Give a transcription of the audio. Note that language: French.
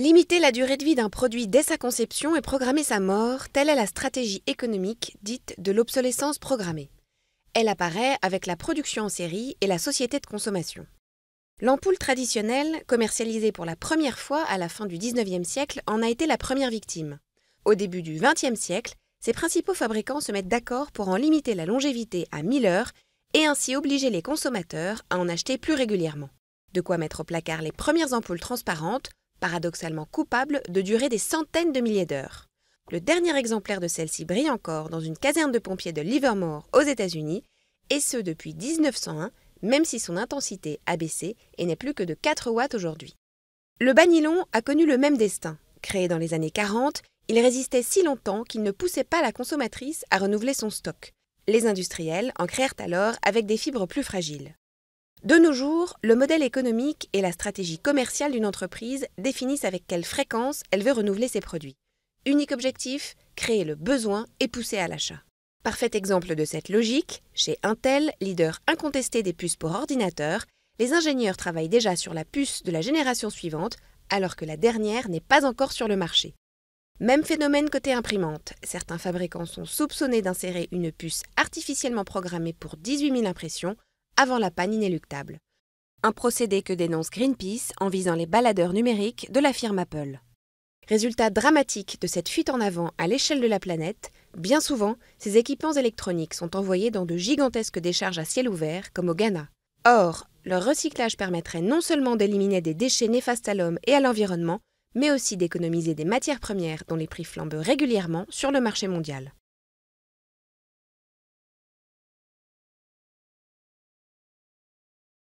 Limiter la durée de vie d'un produit dès sa conception et programmer sa mort, telle est la stratégie économique dite de l'obsolescence programmée. Elle apparaît avec la production en série et la société de consommation. L'ampoule traditionnelle, commercialisée pour la première fois à la fin du XIXe siècle, en a été la première victime. Au début du XXe siècle, ses principaux fabricants se mettent d'accord pour en limiter la longévité à 1000 heures et ainsi obliger les consommateurs à en acheter plus régulièrement. De quoi mettre au placard les premières ampoules transparentes paradoxalement coupable de durer des centaines de milliers d'heures. Le dernier exemplaire de celle-ci brille encore dans une caserne de pompiers de Livermore aux États-Unis, et ce depuis 1901, même si son intensité a baissé et n'est plus que de 4 watts aujourd'hui. Le banylon a connu le même destin. Créé dans les années 40, il résistait si longtemps qu'il ne poussait pas la consommatrice à renouveler son stock. Les industriels en créèrent alors avec des fibres plus fragiles. De nos jours, le modèle économique et la stratégie commerciale d'une entreprise définissent avec quelle fréquence elle veut renouveler ses produits. Unique objectif, créer le besoin et pousser à l'achat. Parfait exemple de cette logique, chez Intel, leader incontesté des puces pour ordinateur, les ingénieurs travaillent déjà sur la puce de la génération suivante, alors que la dernière n'est pas encore sur le marché. Même phénomène côté imprimante, certains fabricants sont soupçonnés d'insérer une puce artificiellement programmée pour 18 000 impressions, avant la panne inéluctable. Un procédé que dénonce Greenpeace en visant les baladeurs numériques de la firme Apple. Résultat dramatique de cette fuite en avant à l'échelle de la planète, bien souvent, ces équipements électroniques sont envoyés dans de gigantesques décharges à ciel ouvert, comme au Ghana. Or, leur recyclage permettrait non seulement d'éliminer des déchets néfastes à l'homme et à l'environnement, mais aussi d'économiser des matières premières dont les prix flambent régulièrement sur le marché mondial.